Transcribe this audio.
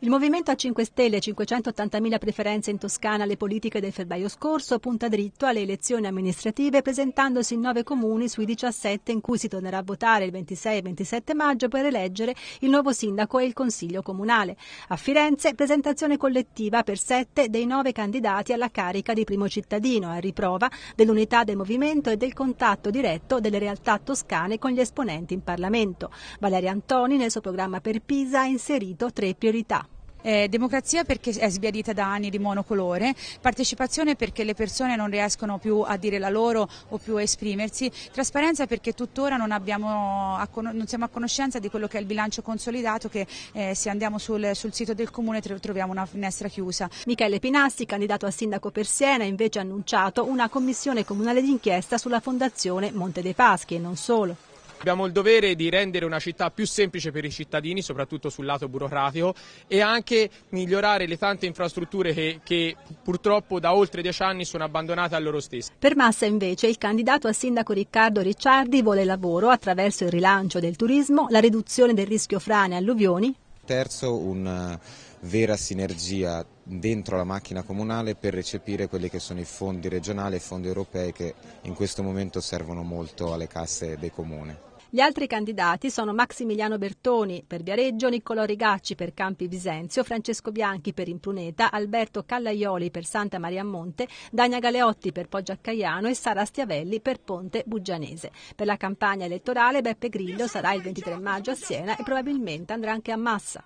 Il Movimento a 5 Stelle, 580.000 preferenze in Toscana alle politiche del febbraio scorso, punta dritto alle elezioni amministrative presentandosi in nove comuni sui 17 in cui si tornerà a votare il 26 e 27 maggio per eleggere il nuovo sindaco e il consiglio comunale. A Firenze presentazione collettiva per sette dei nove candidati alla carica di primo cittadino, a riprova dell'unità del movimento e del contatto diretto delle realtà toscane con gli esponenti in Parlamento. Valeria Antoni nel suo programma per Pisa ha inserito tre priorità. Eh, democrazia perché è sbiadita da anni di monocolore, partecipazione perché le persone non riescono più a dire la loro o più a esprimersi, trasparenza perché tuttora non, abbiamo, non siamo a conoscenza di quello che è il bilancio consolidato che eh, se andiamo sul, sul, sito del comune troviamo una finestra chiusa. Michele Pinasti, candidato a sindaco per Siena, invece annunciato una commissione comunale d'inchiesta sulla fondazione Monte dei Paschi e non solo. Abbiamo il dovere di rendere una città più semplice per i cittadini, soprattutto sul lato burocratico, e anche migliorare le tante infrastrutture che, che purtroppo da oltre dieci anni sono abbandonate a loro stesse. Per Massa invece il candidato a sindaco Riccardo Ricciardi vuole lavoro attraverso il rilancio del turismo, la riduzione del rischio frane e alluvioni. Terzo, una eh, vera sinergia dentro la macchina comunale per recepire quelli che sono i fondi regionali e fondi europei che in questo momento servono molto alle casse dei comuni. Gli altri candidati sono Maximiliano Bertoni per Viareggio, Niccolò Rigacci per Campi Bisenzio, Francesco Bianchi per Impruneta, Alberto Callaioli per Santa Maria Monte, Dania Galeotti per Poggia Caiano e Sara Stiavelli per Ponte Buggianese. Per la campagna elettorale Beppe Grillo sarà il 23 maggio a Siena e probabilmente andrà anche a Massa.